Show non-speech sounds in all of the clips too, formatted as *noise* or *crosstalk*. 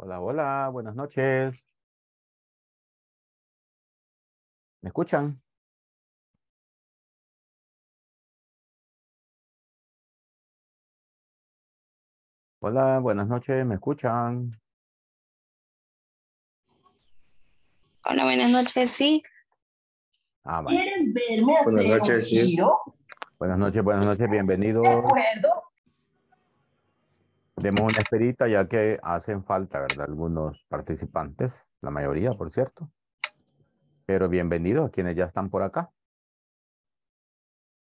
Hola, hola, buenas noches. ¿Me escuchan? Hola, buenas noches, ¿me escuchan? Hola, buenas noches, sí. Ah, ¿Quieren verme Buenas noches, sí. Buenas noches, buenas noches, bienvenidos demos una esperita ya que hacen falta, ¿verdad? Algunos participantes, la mayoría, por cierto. Pero bienvenidos a quienes ya están por acá.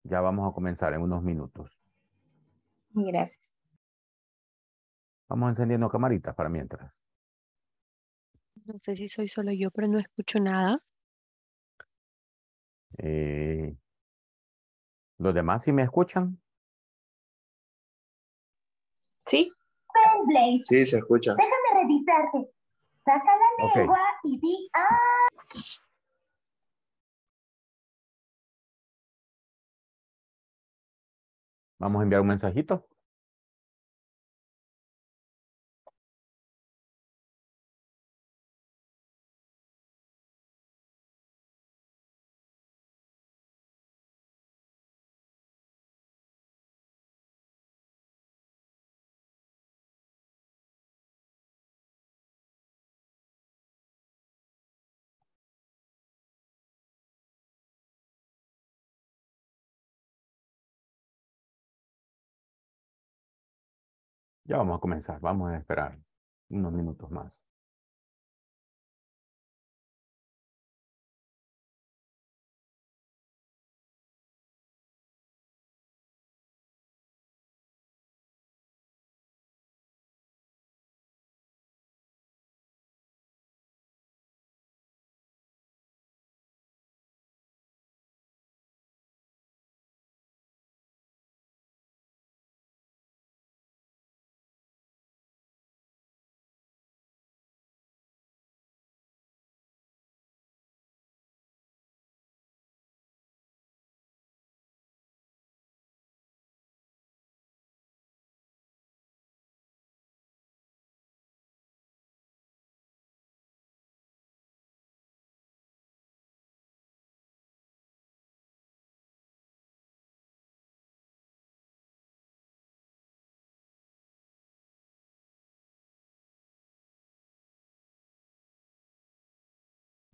Ya vamos a comenzar en unos minutos. Gracias. Vamos encendiendo camaritas para mientras. No sé si soy solo yo, pero no escucho nada. Eh, ¿Los demás sí me escuchan? Sí. Blade. Sí, se escucha. Déjame revisarte. Saca la lengua y di ¡Ah! Vamos a enviar un mensajito. Ya vamos a comenzar, vamos a esperar unos minutos más.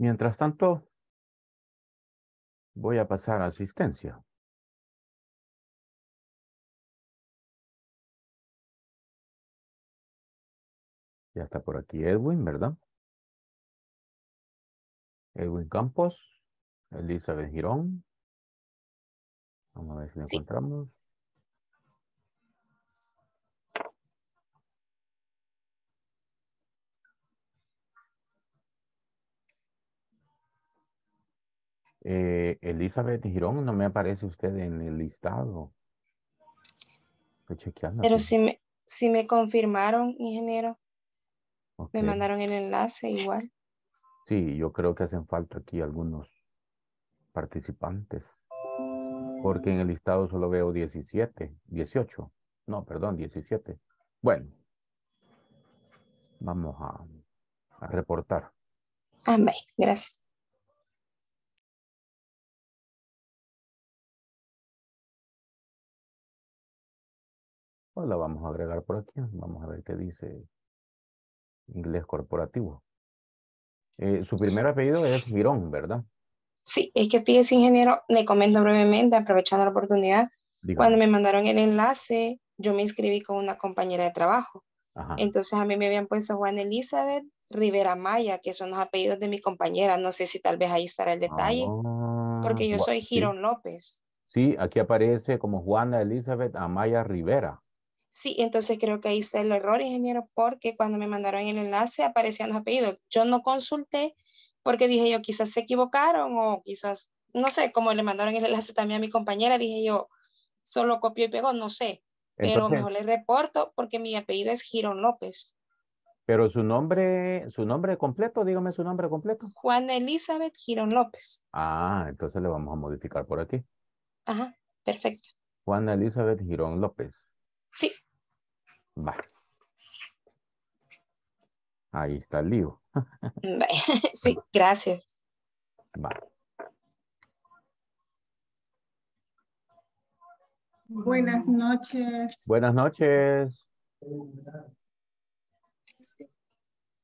Mientras tanto, voy a pasar a asistencia. Ya está por aquí Edwin, ¿verdad? Edwin Campos, Elizabeth Girón. Vamos a ver si la encontramos. Eh, Elizabeth Girón, no me aparece usted en el listado. Pero si me, si me confirmaron, ingeniero. Me mandaron el enlace igual. Sí, yo creo que hacen falta aquí algunos participantes. Porque en el listado solo veo 17, 18. No, perdón, 17. Bueno, vamos a, a reportar. Amén, ah, gracias. Pues, la vamos a agregar por aquí. Vamos a ver qué dice inglés corporativo. Eh, su primer apellido es Girón, ¿verdad? Sí, es que fíjese, ingeniero, le comento brevemente, aprovechando la oportunidad. Cuando me mandaron el enlace, yo me inscribí con una compañera de trabajo. Entonces a mí me habían puesto Juan Elizabeth Rivera Maya, que son los apellidos de mi compañera. No sé si tal vez ahí estará el detalle, ah, porque yo soy Girón López. Sí, aquí aparece como Juana Elizabeth Amaya Rivera. Sí, entonces creo que hice el error, ingeniero, porque cuando me mandaron el enlace aparecían los apellidos. Yo no consulté porque dije yo, quizás se equivocaron o quizás, no sé, como le mandaron el enlace también a mi compañera, dije yo, solo copio y pegó, no sé. Pero mejor le reporto porque mi apellido es Girón López. Pero su nombre, su nombre completo, dígame su nombre completo. Juan Elizabeth Girón López. Ah, entonces le vamos a modificar por aquí. Ajá, perfecto. Juan Elizabeth Girón López. Sí. Va. Ahí está el lío. *laughs* sí, gracias. Va. Buenas noches. Buenas noches.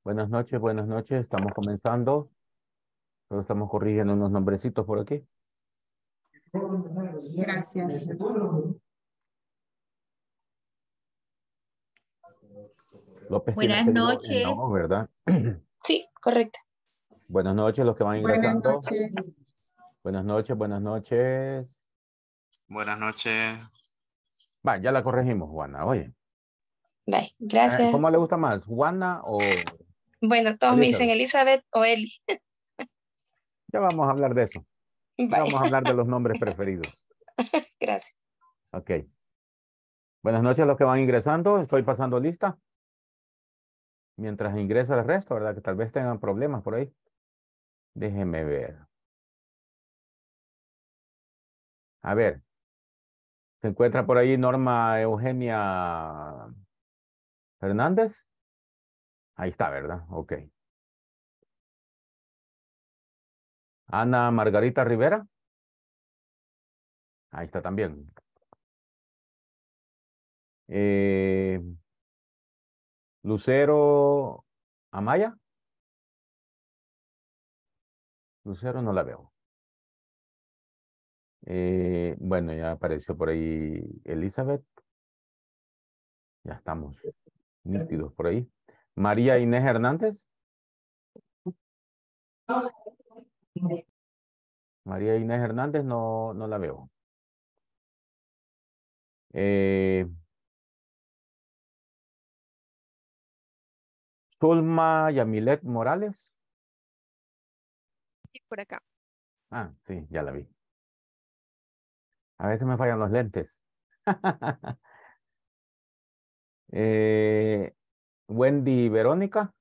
Buenas noches, buenas noches. Estamos comenzando. estamos corrigiendo unos nombrecitos por aquí. Gracias. López Buenas este noches. ¿verdad? Sí, correcto. Buenas noches los que van ingresando. Buenas noches. Buenas noches, buenas noches. Va, ya la corregimos, Juana, oye. va, eh, gracias. ¿Cómo le gusta más, Juana o...? Bueno, todos me dicen Elizabeth o Eli. *laughs* ya vamos a hablar de eso. vamos a hablar de los nombres *laughs* preferidos. gracias. Ok. Buenas noches a los que van ingresando. Estoy pasando lista. Mientras ingresa el resto, ¿verdad? Que tal vez tengan problemas por ahí. Déjenme ver. A ver. Se encuentra por ahí Norma Eugenia Fernández. Ahí está, ¿verdad? Ok. Ana Margarita Rivera. Ahí está también. Eh, Lucero Amaya. Lucero no la veo. Eh, bueno, ya apareció por ahí Elizabeth. Ya estamos nítidos por ahí. María Inés Hernández. María Inés Hernández no, no la veo. Eh, Zulma Yamilet Morales. Sí, por acá. Ah, sí, ya la vi. A veces me fallan los lentes. *laughs* Eh, Wendy Verónica.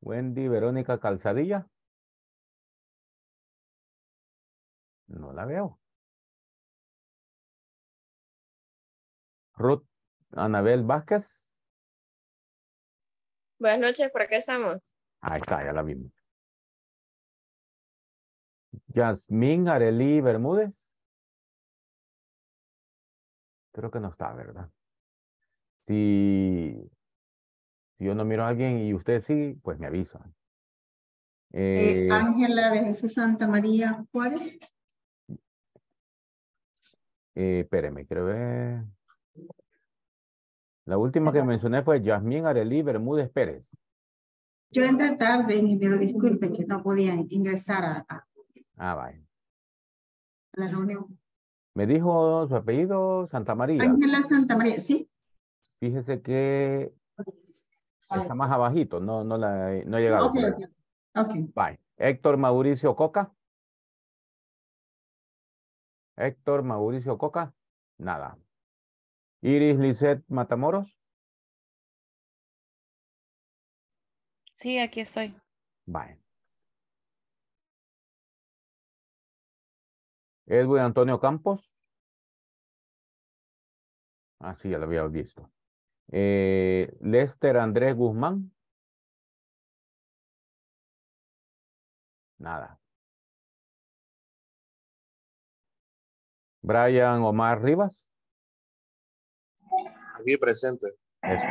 Wendy Verónica Calzadilla. No la veo. Ruth Anabel Vázquez. Buenas noches, ¿por qué estamos? Ahí está, ya la vimos. Yasmín Arelí Bermúdez. Creo que no está, ¿verdad? Si, si yo no miro a alguien y usted sí, pues me avisan. Eh, eh, Ángela de Jesús Santa María Juárez. Eh, espéreme, quiero ver. La última que mencioné fue Yasmín Arelí Bermúdez Pérez. Yo entré tarde, y me disculpe que no podía ingresar a, ah, vaya. la reunión. Me dijo su apellido Santa María. Ángela Santa María, sí. Fíjese que está más abajito, no, no, la, no he llegado. Bye. Héctor Mauricio Coca. Héctor Mauricio Coca, nada. Iris Lizeth Matamoros. Sí, aquí estoy. Bye. Edwin Antonio Campos. Ah, sí, ya lo había visto. Eh, Lester Andrés Guzmán. Nada. Brian Omar Rivas. Aquí presente. Eso.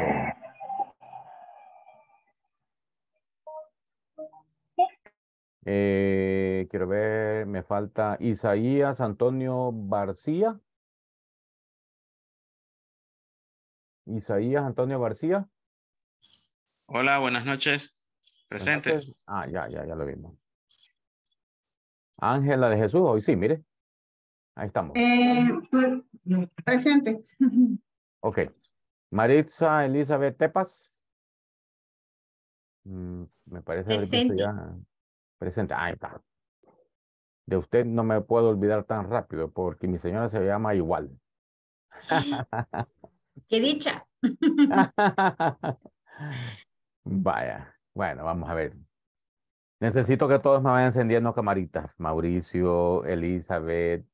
Eh, quiero ver, me falta Isaías Antonio García. Isaías Antonio García. Hola, buenas noches. Presente. Ah, ya, ya, ya lo vimos. Ángela de Jesús, hoy sí, mire. Ahí estamos. Eh, pues, presente. *laughs* Ok. Maritza Elizabeth Tepas. Mm, me parece presente. Ya. Presente. Ahí De usted no me puedo olvidar tan rápido porque mi señora se llama igual. *laughs* ¡Qué dicha! *laughs* Vaya. Bueno, vamos a ver. Necesito que todos me vayan encendiendo camaritas. Mauricio, Elizabeth,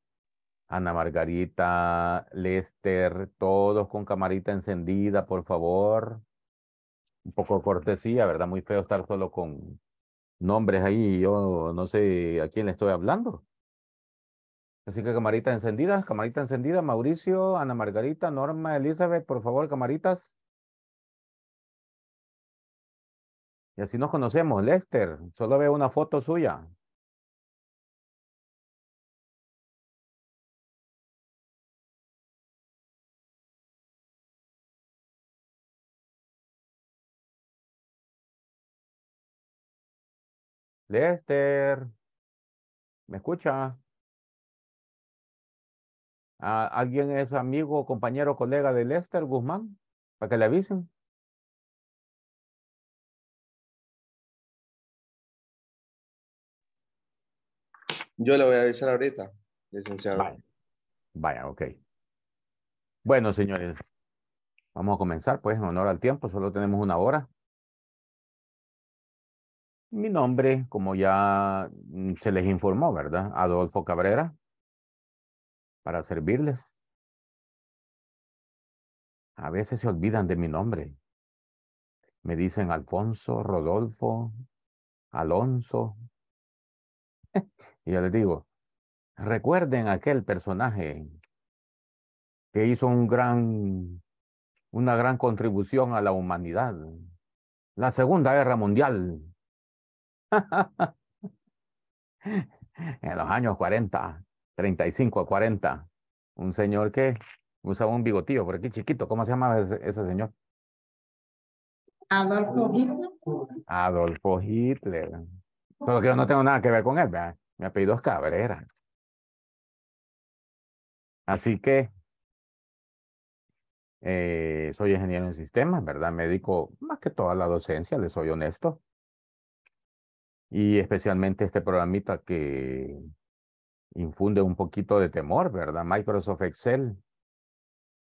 Ana Margarita, Lester, todos con camarita encendida, por favor. Un poco cortesía, ¿verdad? Muy feo estar solo con nombres ahí. Yo no sé a quién le estoy hablando. Así que camarita encendida, camarita encendida, Mauricio, Ana Margarita, Norma, Elizabeth, por favor, camaritas. Y así nos conocemos, Lester, solo veo una foto suya. Lester, ¿me escucha? Ah, ¿Alguien es amigo, compañero, colega de Lester Guzmán? Para que le avisen. Yo le voy a avisar ahorita, licenciado. Vaya, Vaya ok. Bueno, señores, vamos a comenzar, pues en honor al tiempo, solo tenemos una hora. Mi nombre, como ya mm, se les informó, ¿verdad? Adolfo Cabrera, para servirles. A veces se olvidan de mi nombre. Me dicen Alfonso, Rodolfo, Alonso. *laughs* y yo les digo, recuerden aquel personaje que hizo un gran, una gran contribución a la humanidad. La Segunda Guerra Mundial, *laughs* en los años 40, 35 a 40, un señor que usaba un bigotillo por aquí chiquito. ¿Cómo se llamaba ese, señor? Adolfo Hitler. Adolfo Hitler. Solo que yo no tengo nada que ver con él, ¿verdad? Mi apellido es Cabrera. Así que eh, soy ingeniero en sistemas, ¿verdad? médico más que toda la docencia, le soy honesto y especialmente este programita que infunde un poquito de temor, ¿verdad? Microsoft Excel.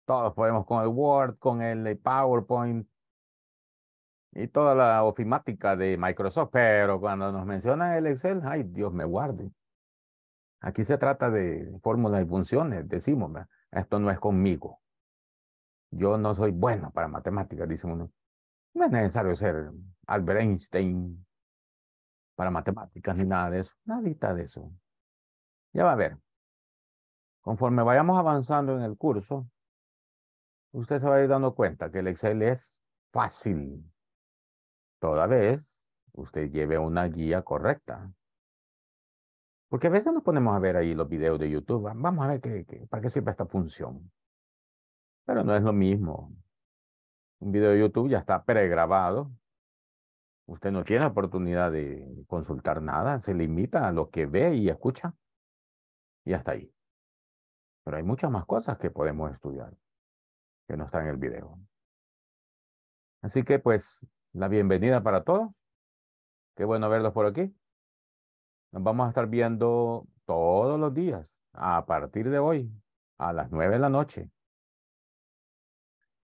Todos podemos con el Word, con el eh, PowerPoint y toda la ofimática de Microsoft, pero cuando nos mencionan el Excel, ay, Dios me guarde. Aquí se trata de fórmulas y funciones, decimos, esto no es conmigo. Yo no soy bueno para matemáticas, dice uno. No es necesario ser Albert Einstein, para matemáticas ni nada de eso. Nadita de eso. Ya va a ver. Conforme vayamos avanzando en el curso, usted se va a ir dando cuenta que el Excel es fácil. Toda vez usted lleve una guía correcta. Porque a veces nos ponemos a ver ahí los videos de YouTube. Vamos a ver qué, para qué sirve esta función. Pero no es lo mismo. Un video de YouTube ya está pregrabado Usted no tiene oportunidad de consultar nada, se limita a lo que ve y escucha y hasta ahí. Pero hay muchas más cosas que podemos estudiar que no están en el video. Así que pues la bienvenida para todos. Qué bueno verlos por aquí. Nos vamos a estar viendo todos los días a partir de hoy a las nueve de la noche.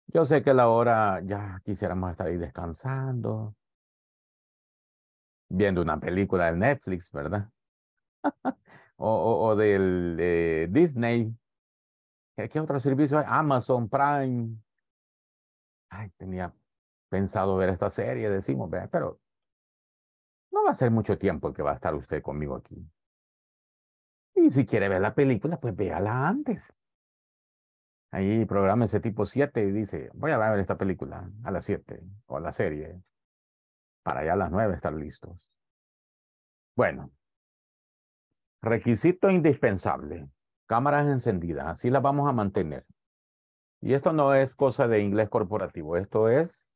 Yo sé que a la hora ya quisiéramos estar ahí descansando, viendo una película de Netflix, ¿verdad? *laughs* o, o, del Disney. ¿Qué, otro servicio hay? Amazon Prime. Ay, tenía pensado ver esta serie, decimos, pero no va a ser mucho tiempo que va a estar usted conmigo aquí. Y si quiere ver la película, pues véala antes. Ahí programa ese tipo 7 y dice, voy a ver esta película a las 7 o a la serie para ya a las nueve estar listos. Bueno, requisito indispensable, cámaras encendidas, así las vamos a mantener. Y esto no es cosa de inglés corporativo, esto es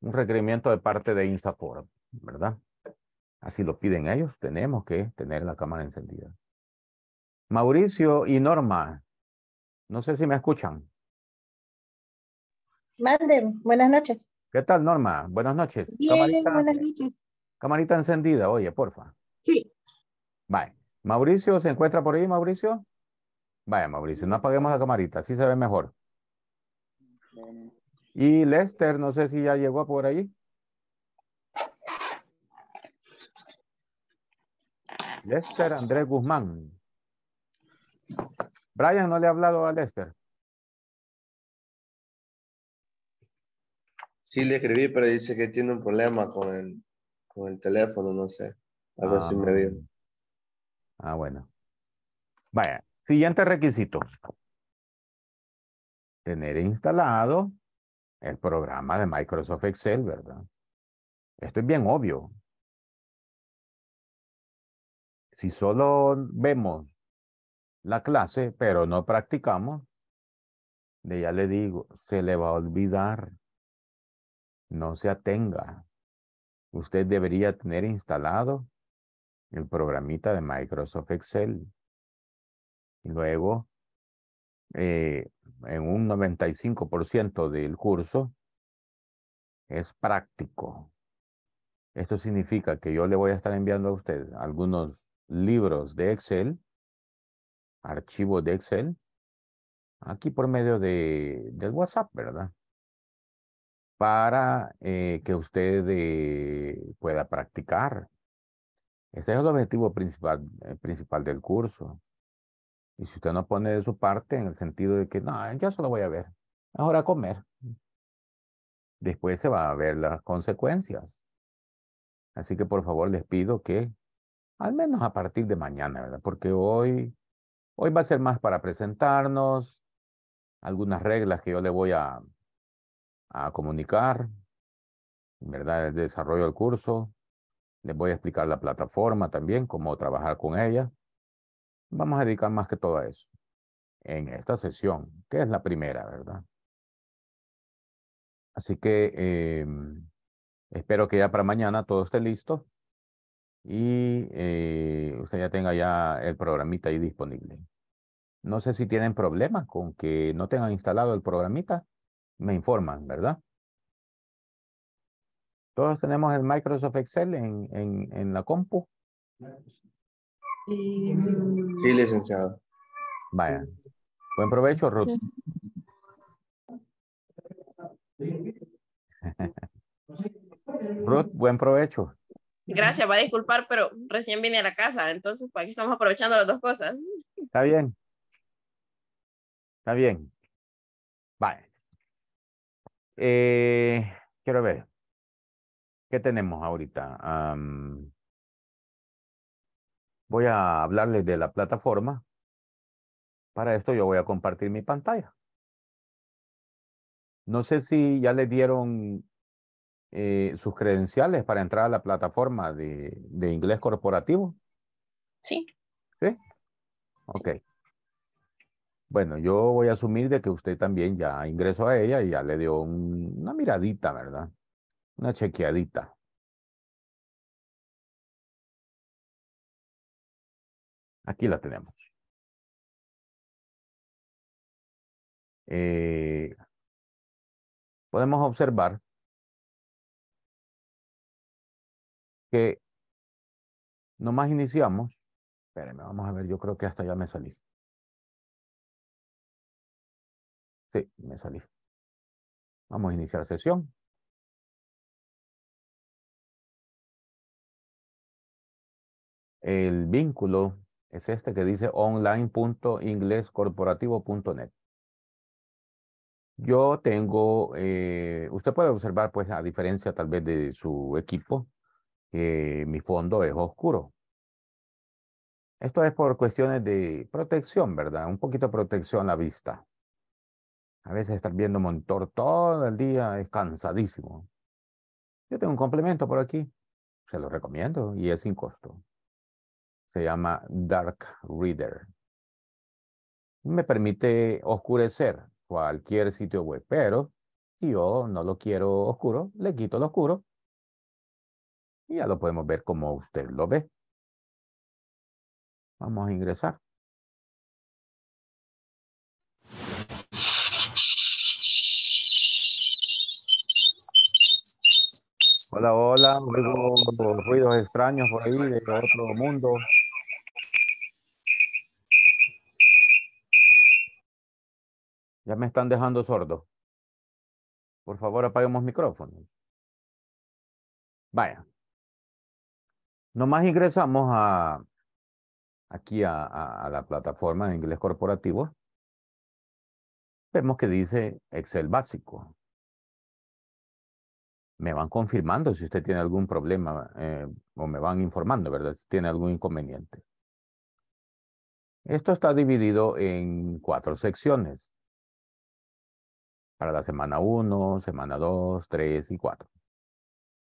un requerimiento de parte de INSAFOR, ¿verdad? Así lo piden ellos, tenemos que tener la cámara encendida. Mauricio y Norma, no sé si me escuchan. Manden, buenas noches. ¿Qué tal, Norma? Buenas noches. Camarita, buenas noches. Camarita encendida, oye, porfa. Sí. Vale. Mauricio, ¿se encuentra por ahí, Mauricio? Vaya, Mauricio, no apaguemos la camarita, así se ve mejor. Y Lester, no sé si ya llegó por ahí. Lester Andrés Guzmán. Brian no le ha hablado a Lester. Sí, le escribí, pero dice que tiene un problema con el, con el teléfono, no sé. Algo ah, así me Ah, bueno. Vaya, siguiente requisito. Tener instalado el programa de Microsoft Excel, ¿verdad? Esto es bien obvio. Si solo vemos la clase, pero no practicamos, ya le digo, se le va a olvidar no se atenga. Usted debería tener instalado el programita de Microsoft Excel. luego, eh, en un 95% del curso, es práctico. Esto significa que yo le voy a estar enviando a usted algunos libros de Excel, archivos de Excel, aquí por medio de, del WhatsApp, ¿verdad? para eh, que usted eh, pueda practicar. Ese es el objetivo principal, eh, principal del curso. Y si usted no pone de su parte en el sentido de que, no, yo solo voy a ver, ahora comer. Después se va a ver las consecuencias. Así que por favor les pido que, al menos a partir de mañana, ¿verdad? Porque hoy, hoy va a ser más para presentarnos, algunas reglas que yo le voy a, a comunicar, ¿verdad? El desarrollo del curso. Les voy a explicar la plataforma también, cómo trabajar con ella. Vamos a dedicar más que todo a eso en esta sesión, que es la primera, ¿verdad? Así que em, espero que ya para mañana todo esté listo y eh, usted ya tenga ya el programita ahí disponible. No sé si tienen problemas con que no tengan instalado el programita me informan, ¿verdad? Todos tenemos el Microsoft Excel en, en, en la compu. Sí, licenciado. Vaya. Buen provecho, Ruth. Ruth, buen provecho. Gracias, va a disculpar, pero recién vine a la casa, entonces pues, aquí estamos aprovechando las dos cosas. Está bien. Está bien. Vaya. Eh, quiero ver. ¿Qué tenemos ahorita? voy a hablarles de la plataforma. Para esto yo voy a compartir mi pantalla. No sé si ya les dieron eh, sus credenciales para entrar a la plataforma de, inglés corporativo. Sí. ¿Sí? Ok. Bueno, yo voy a asumir de que usted también ya ingresó a ella y ya le dio una miradita, ¿verdad? Una chequeadita. Aquí la tenemos. Eh, podemos observar que nomás iniciamos. Espérenme, vamos a ver, yo creo que hasta ya me salí. Sí, me salí. Vamos a iniciar sesión. El vínculo es este que dice online.inglescorporativo.net. Yo tengo, eh, usted puede observar, pues, a diferencia tal vez de su equipo, que mi fondo es oscuro. Esto es por cuestiones de protección, ¿verdad? Un poquito de protección a la vista. A veces estar viendo monitor todo el día es cansadísimo. Yo tengo un complemento por aquí, se lo recomiendo y es sin costo. Se llama Dark Reader. Me permite oscurecer cualquier sitio web, pero si yo no lo quiero oscuro, le quito lo oscuro y ya lo podemos ver como usted lo ve. Vamos a ingresar. Hola, hola. ruidos extraños por ahí de otro mundo. Ya me están dejando sordo. Por favor, apaguemos micrófono. Vaya. Nomás ingresamos a, aquí a la plataforma de inglés corporativo. Vemos que dice Excel básico me van confirmando si usted tiene algún problema eh, o me van informando, ¿verdad? Si tiene algún inconveniente. Esto está dividido en cuatro secciones. Para la semana 1, semana 2, 3 y 4.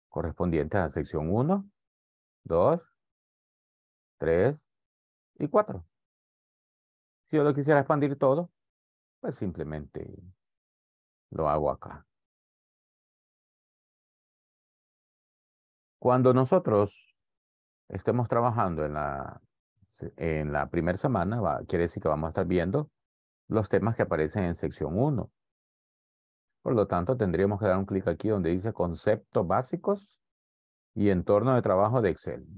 Correspondientes a sección 1, 2, 3 y 4. Si yo lo quisiera expandir todo, pues simplemente lo hago acá. Cuando nosotros estemos trabajando en la, en la primera semana, quiere decir que vamos a estar viendo los temas que aparecen en sección 1. Por lo tanto, tendríamos que dar un clic aquí donde dice conceptos básicos y entorno de trabajo de Excel.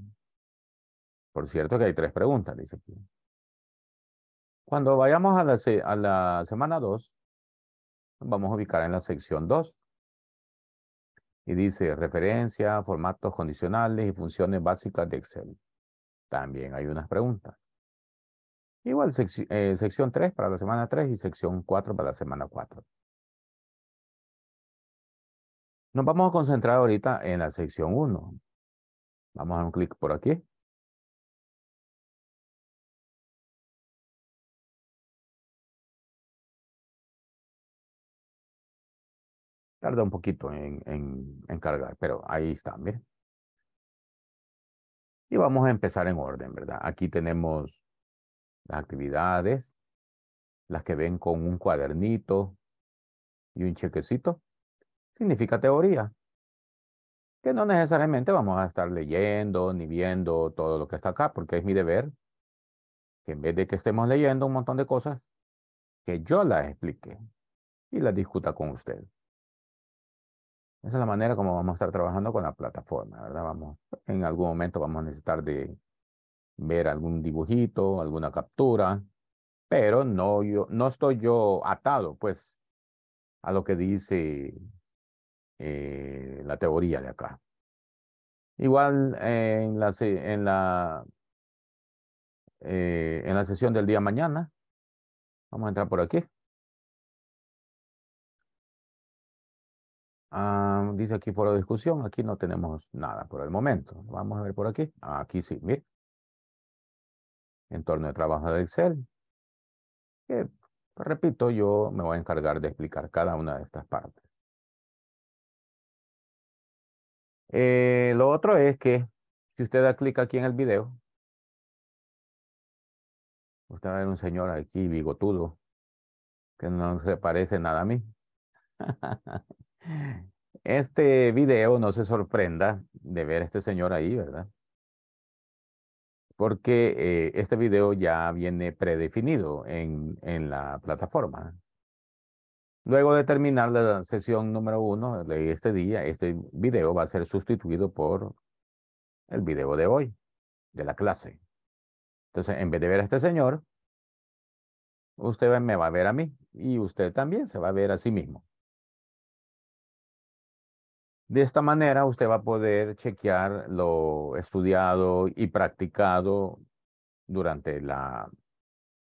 Por cierto que hay tres preguntas, dice aquí. Cuando vayamos a la, a la semana 2, vamos a ubicar en la sección 2 y dice referencia, formatos condicionales y funciones básicas de Excel. También hay unas preguntas. Igual eh, sección 3 para la semana 3 y sección 4 para la semana 4. Nos vamos a concentrar ahorita en la sección 1. Vamos a dar un clic por aquí. Tarda un poquito en, en, cargar, pero ahí está, miren. Y vamos a empezar en orden, ¿verdad? Aquí tenemos las actividades, las que ven con un cuadernito y un chequecito, significa teoría, que no necesariamente vamos a estar leyendo ni viendo todo lo que está acá, porque es mi deber que en vez de que estemos leyendo un montón de cosas, que yo las explique y las discuta con usted. Esa es la manera como vamos a estar trabajando con la plataforma, ¿verdad? Vamos, en algún momento vamos a necesitar de ver algún dibujito, alguna captura, pero no, yo, no estoy yo atado, pues, a lo que dice eh, la teoría de acá. Igual eh, en la, en la, eh, en la sesión del día mañana, vamos a entrar por aquí. Ah, dice aquí fuera de discusión. Aquí no tenemos nada por el momento. Vamos a ver por aquí. Ah, aquí sí, mire. Entorno de trabajo de Excel. repito, yo me voy a encargar de explicar cada una de estas partes. Eh, lo otro es que si usted da clic aquí en el video, usted va a ver un señor aquí bigotudo que no se parece nada a mí. *laughs* Este video no se sorprenda de ver a este señor ahí, ¿verdad? Porque eh, este video ya viene predefinido en, en la plataforma. Luego de terminar la sesión número uno de este día, este video va a ser sustituido por el video de hoy, de la clase. Entonces, en vez de ver a este señor, usted me va a ver a mí y usted también se va a ver a sí mismo. De esta manera usted va a poder chequear lo estudiado y practicado durante la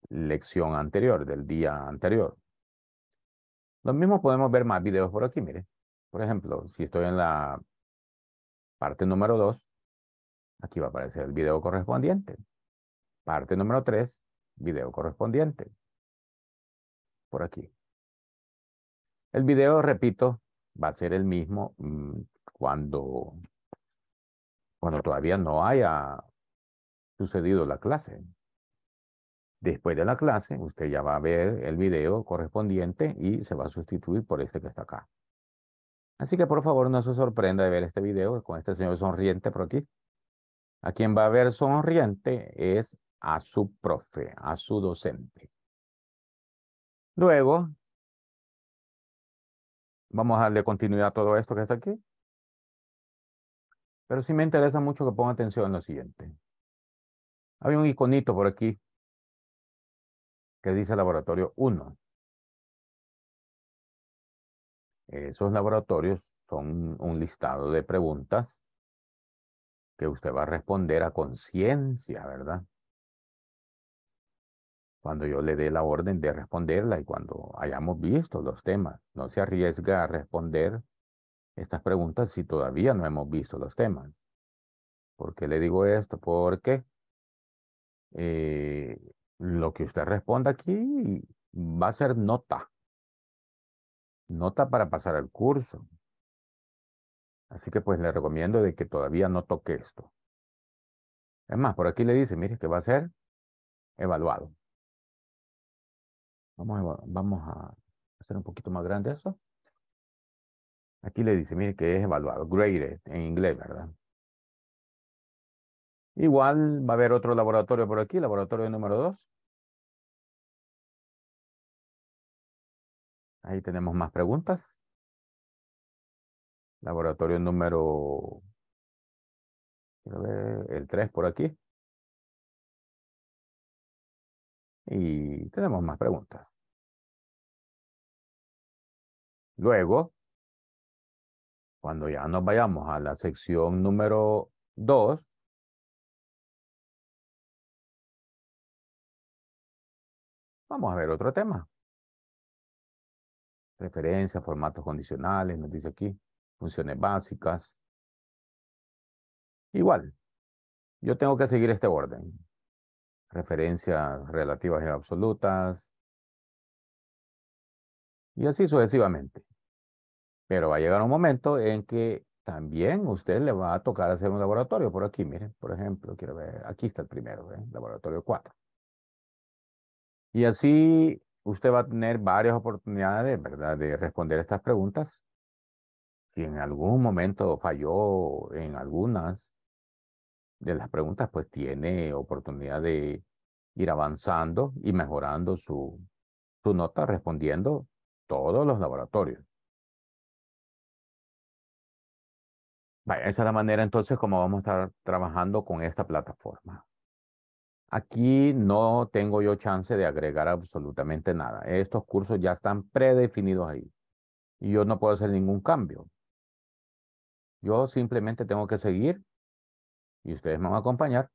lección anterior, del día anterior. Lo mismo podemos ver más videos por aquí, mire. Por ejemplo, si estoy en la parte número 2, aquí va a aparecer el video correspondiente. Parte número 3, video correspondiente. Por aquí. El video, repito, va a ser el mismo mm, cuando, cuando todavía no haya sucedido la clase. Después de la clase, usted ya va a ver el video correspondiente y se va a sustituir por este que está acá. Así que por favor no se sorprenda de ver este video con este señor sonriente por aquí. A quien va a ver sonriente es a su profe, a su docente. Luego, Vamos a darle continuidad a todo esto que está aquí. Pero sí me interesa mucho que ponga atención en lo siguiente. Hay un iconito por aquí que dice laboratorio 1. Esos laboratorios son un listado de preguntas que usted va a responder a conciencia, ¿verdad? cuando yo le dé la orden de responderla y cuando hayamos visto los temas. No se arriesga a responder estas preguntas si todavía no hemos visto los temas. ¿Por qué le digo esto? Porque eh, lo que usted responda aquí va a ser nota. Nota para pasar al curso. Así que pues le recomiendo de que todavía no toque esto. Es más, por aquí le dice, mire, que va a ser evaluado. Vamos a, hacer un poquito más grande eso. Aquí le dice, mire que es evaluado, graded en inglés, ¿verdad? Igual va a haber otro laboratorio por aquí, laboratorio número 2. Ahí tenemos más preguntas. Laboratorio número, quiero ver, el 3 por aquí. Y tenemos más preguntas. Luego, cuando ya nos vayamos a la sección número 2, Vamos a ver otro tema. Referencias, formatos condicionales, nos dice aquí, funciones básicas. Igual, yo tengo que seguir este orden referencias relativas y absolutas, y así sucesivamente. Pero va a llegar un momento en que también usted le va a tocar hacer un laboratorio. Por aquí, miren, por ejemplo, quiero ver, aquí está el primero, ¿eh? laboratorio 4. Y así usted va a tener varias oportunidades, ¿verdad?, de responder estas preguntas. Si en algún momento falló en algunas, de las preguntas, pues tiene oportunidad de ir avanzando y mejorando su, su nota respondiendo todos los laboratorios. esa es la manera entonces como vamos a estar trabajando con esta plataforma. Aquí no tengo yo chance de agregar absolutamente nada. Estos cursos ya están predefinidos ahí. Y yo no puedo hacer ningún cambio. Yo simplemente tengo que seguir y ustedes van a acompañar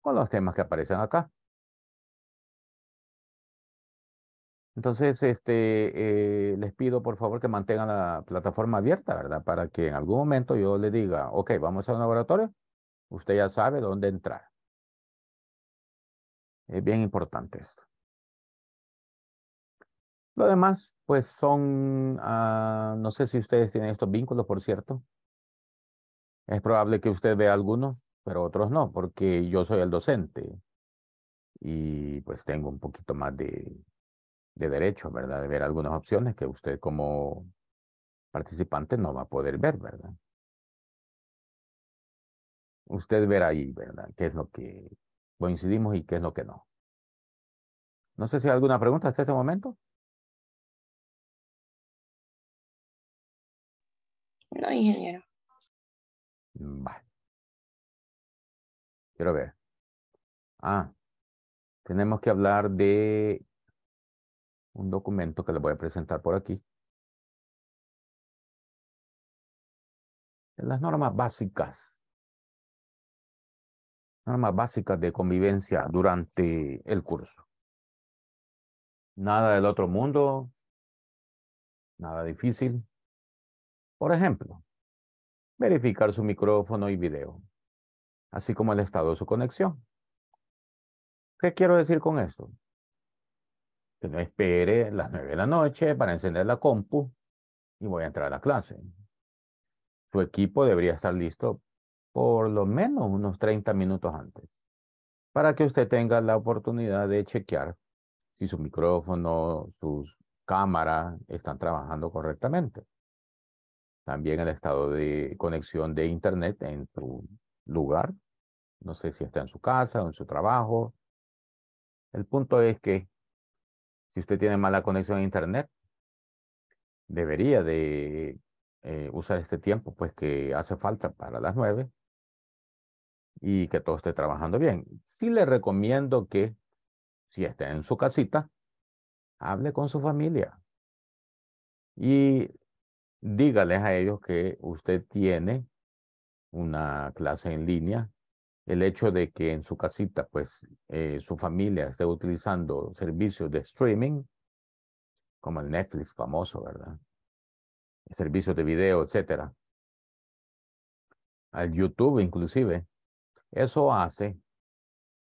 con los temas que aparecen acá. Entonces, este, eh, les pido por favor que mantengan la plataforma abierta, ¿verdad? Para que en algún momento yo le diga, ok, vamos a un laboratorio, usted ya sabe dónde entrar. Es bien importante esto. Lo demás, pues son, ah, no sé si ustedes tienen estos vínculos, por cierto, es probable que usted vea algunos, pero otros no, porque yo soy el docente y pues tengo un poquito más de, derecho, ¿verdad? De ver algunas opciones que usted como participante no va a poder ver, ¿verdad? Usted verá ahí, ¿verdad? ¿Qué es lo que coincidimos y qué es lo que no? No sé si hay alguna pregunta hasta este momento. No, ingeniero. Vale. Quiero ver. Ah, tenemos que hablar de un documento que les voy a presentar por aquí. Las normas básicas. Normas básicas de convivencia durante el curso. Nada del otro mundo. Nada difícil. Por ejemplo, verificar su micrófono y video, así como el estado de su conexión. ¿Qué quiero decir con esto? Que no espere las nueve de la noche para encender la compu y voy a entrar a la clase. Su equipo debería estar listo por lo menos unos 30 minutos antes para que usted tenga la oportunidad de chequear si su micrófono, sus cámaras están trabajando correctamente también el estado de conexión de Internet en su lugar. No sé si está en su casa o en su trabajo. El punto es que si usted tiene mala conexión a Internet, debería de eh, usar este tiempo pues que hace falta para las nueve y que todo esté trabajando bien. Sí le recomiendo que, si está en su casita, hable con su familia y dígales a ellos que usted tiene una clase en línea. El hecho de que en su casita, pues, eh, su familia esté utilizando servicios de streaming, como el Netflix famoso, ¿verdad? Servicios de video, etcétera. Al YouTube, inclusive. Eso hace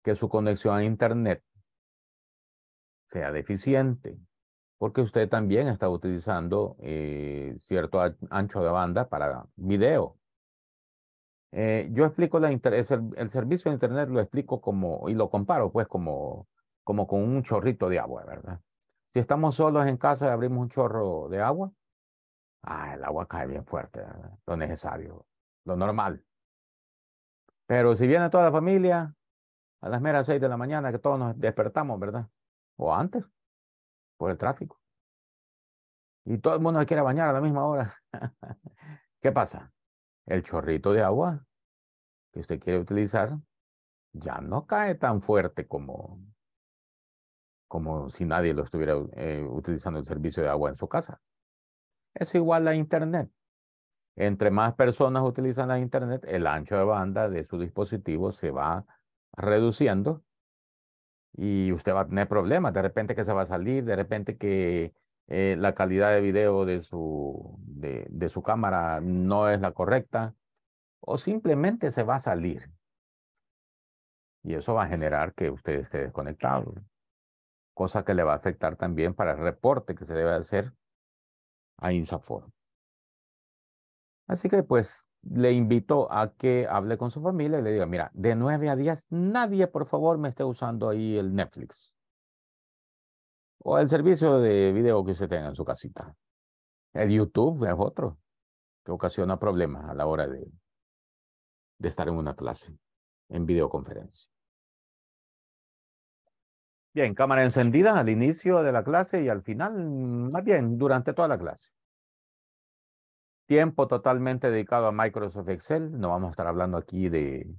que su conexión a Internet sea deficiente porque usted también está utilizando eh, cierto ancho de banda para video. Eh, yo explico la el, servicio de Internet, lo explico como, y lo comparo pues como, como con un chorrito de agua, ¿verdad? Si estamos solos en casa y abrimos un chorro de agua, ah, el agua cae bien fuerte, lo necesario, lo normal. Pero si viene toda la familia a las meras seis de la mañana que todos nos despertamos, ¿verdad? O antes, por el tráfico. Y todo el mundo quiere bañar a la misma hora. *laughs* ¿Qué pasa? El chorrito de agua que usted quiere utilizar ya no cae tan fuerte como, como si nadie lo estuviera eh, utilizando el servicio de agua en su casa. Es igual a Internet. Entre más personas utilizan la Internet, el ancho de banda de su dispositivo se va reduciendo y usted va a tener problemas, de repente que se va a salir, de repente que eh, la calidad de video de su, de, de su cámara no es la correcta, o simplemente se va a salir. Y eso va a generar que usted esté desconectado, cosa que le va a afectar también para el reporte que se debe hacer a INSAFOR. Así que pues le invito a que hable con su familia y le diga, mira, de 9 a 10, nadie por favor me esté usando ahí el Netflix o el servicio de video que usted tenga en su casita. El YouTube es otro que ocasiona problemas a la hora de, de estar en una clase, en videoconferencia. Bien, cámara encendida al inicio de la clase y al final, más bien, durante toda la clase tiempo totalmente dedicado a Microsoft Excel. No vamos a estar hablando aquí de,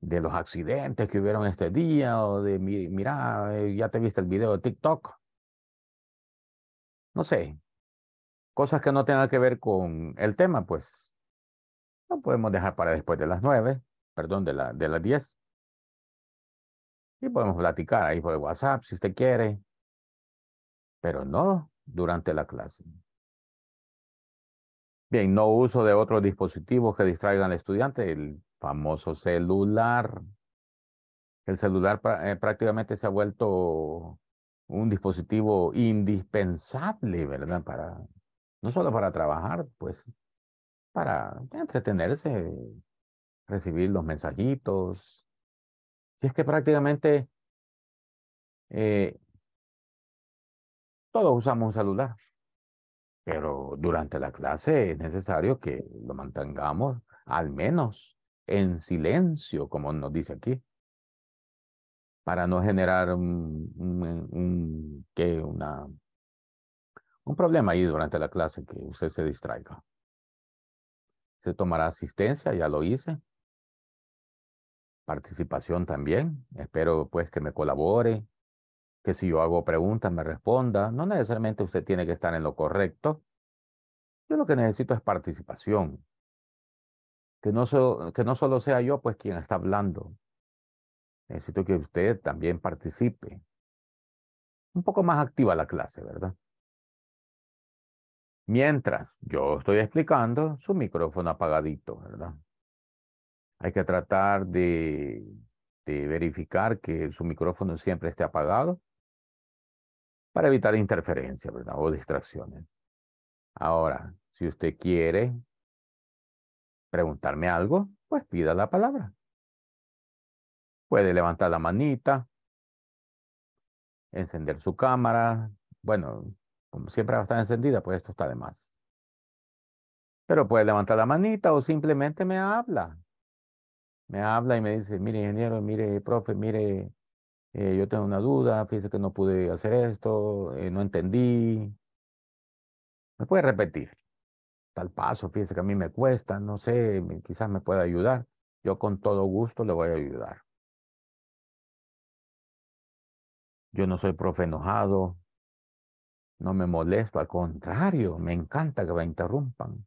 de los accidentes que hubieron este día o de, mira, eh, ya te viste el video de TikTok. No sé, cosas que no tengan que ver con el tema, pues no podemos dejar para después de las nueve, perdón, de, la, de las diez. Y podemos platicar ahí por WhatsApp si usted quiere, pero no durante la clase. Bien, no uso de otros dispositivos que distraigan al estudiante, el famoso celular. El celular eh, prácticamente se ha vuelto un dispositivo indispensable, ¿verdad? Para, no solo para trabajar, pues, para entretenerse, recibir los mensajitos. Si es que prácticamente eh, todos usamos un celular pero durante la clase es necesario que lo mantengamos al menos en silencio, como nos dice aquí, para no generar un, eh, una, un problema ahí durante la clase, que usted se distraiga. Se tomará asistencia, ya lo hice. Participación también. Espero pues que me colabore, que si yo hago preguntas me responda. No necesariamente usted tiene que estar en lo correcto. Yo lo que necesito es participación. Que no, que no solo sea yo pues quien está hablando. Necesito que usted también participe. Un poco más activa la clase, ¿verdad? Mientras yo estoy explicando, su micrófono apagadito, ¿verdad? Hay que tratar de, de verificar que su micrófono siempre esté apagado para evitar interferencias ¿verdad? o distracciones. Ahora, si usted quiere preguntarme algo, pues pida la palabra. Puede levantar la manita, encender su cámara. Bueno, como siempre va a estar encendida, pues esto está de más. Pero puede levantar la manita o simplemente me habla. Me habla y me dice, mire ingeniero, mire profe, mire eh, yo tengo una duda, fíjese que no pude hacer esto, eh, no entendí. ¿Me puede repetir? Tal paso, fíjese que a mí me cuesta, no sé, quizás me pueda ayudar. Yo con todo gusto le voy a ayudar. Yo no soy profe enojado, no me molesto, al contrario, me encanta que me interrumpan.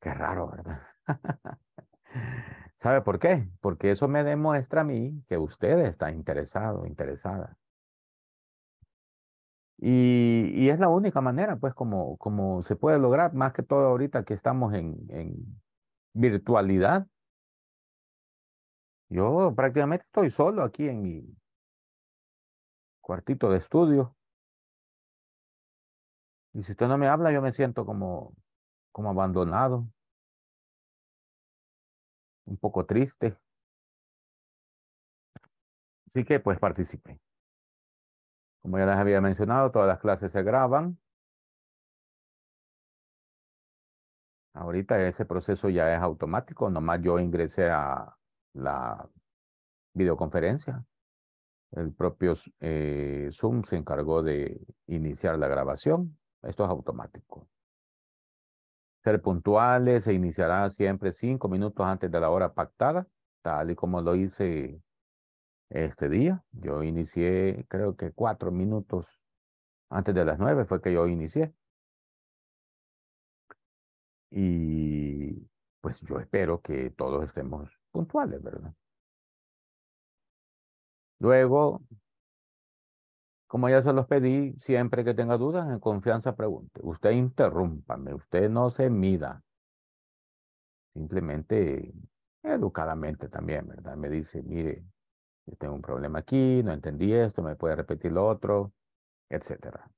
Qué raro, ¿verdad? *laughs* ¿Sabe por qué? Porque eso me demuestra a mí que usted está interesado, interesada. Y, y, es la única manera, pues, como, como se puede lograr, más que todo ahorita que estamos en, en virtualidad. Yo prácticamente estoy solo aquí en mi cuartito de estudio. Y si usted no me habla, yo me siento como, como abandonado, un poco triste. Así que pues participen. Como ya les había mencionado, todas las clases se graban. Ahorita ese proceso ya es automático, nomás yo ingresé a la videoconferencia. El propio eh, Zoom se encargó de iniciar la grabación. Esto es automático ser puntuales, se iniciará siempre cinco minutos antes de la hora pactada, tal y como lo hice este día. Yo inicié, creo que cuatro minutos antes de las nueve fue que yo inicié. Y pues yo espero que todos estemos puntuales, ¿verdad? Luego, como ya se los pedí, siempre que tenga dudas, en confianza pregunte. Usted interrúmpame, usted no se mida. Simplemente, educadamente también, ¿verdad? Me dice, mire, yo tengo un problema aquí, no entendí esto, me puede repetir lo otro, etcétera.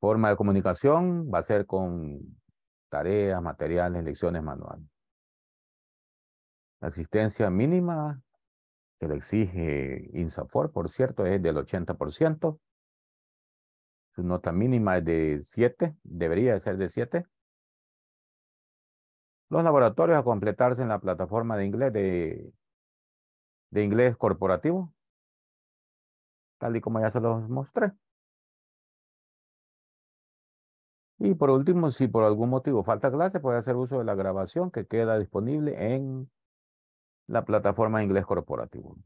Forma de comunicación va a ser con tareas, materiales, lecciones manuales. Asistencia mínima que le exige INSAFOR, por cierto, es del 80%. Su nota mínima es de 7, debería ser de 7. Los laboratorios a completarse en la plataforma de inglés de, de inglés corporativo, tal y como ya se los mostré. Y por último, si por algún motivo falta clase, puede hacer uso de la grabación que queda disponible en la plataforma de inglés corporativo.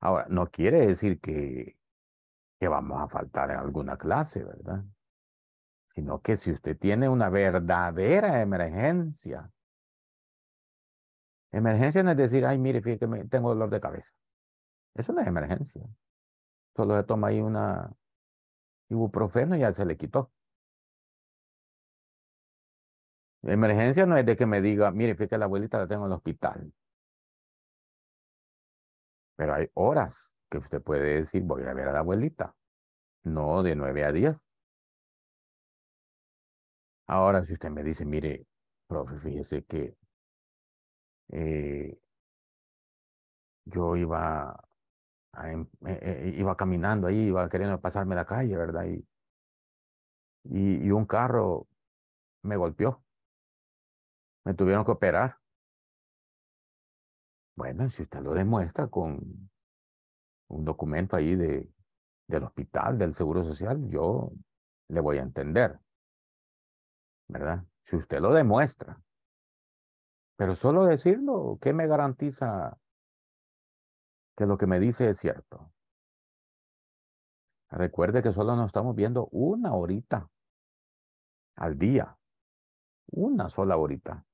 Ahora, no quiere decir que, que vamos a faltar en alguna clase, ¿verdad? Sino que si usted tiene una verdadera emergencia, emergencia no es decir, ay, mire, fíjate, tengo dolor de cabeza. Eso no es emergencia. Solo se toma ahí una ibuprofeno y ya se le quitó. Emergencia no es de que me diga, mire, fíjate, la abuelita la tengo en el hospital. Pero hay horas que usted puede decir, voy a ir a ver a la abuelita. No de nueve a diez. Ahora, si usted me dice, mire, profe, fíjese que eh, yo iba, em, eh, eh, iba caminando ahí, iba queriendo pasarme la calle, ¿verdad? y, y un carro me golpeó. Me tuvieron que operar. Bueno, si usted lo demuestra con un documento ahí de, del hospital, del Seguro Social, yo le voy a entender. ¿Verdad? Si usted lo demuestra. Pero solo decirlo, ¿qué me garantiza que lo que me dice es cierto? Recuerde que solo nos estamos viendo una horita al día. Una sola horita.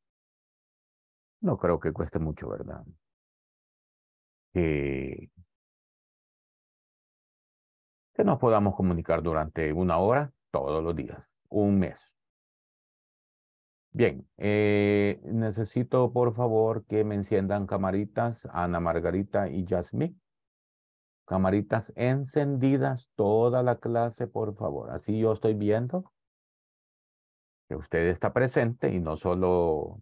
No creo que cueste mucho, ¿verdad? que, nos podamos comunicar durante una hora todos los días, un mes. Bien, eh, necesito por favor que me enciendan camaritas, Ana Margarita y Jasmine. Camaritas encendidas toda la clase, por favor. Así yo estoy viendo que usted está presente y no solo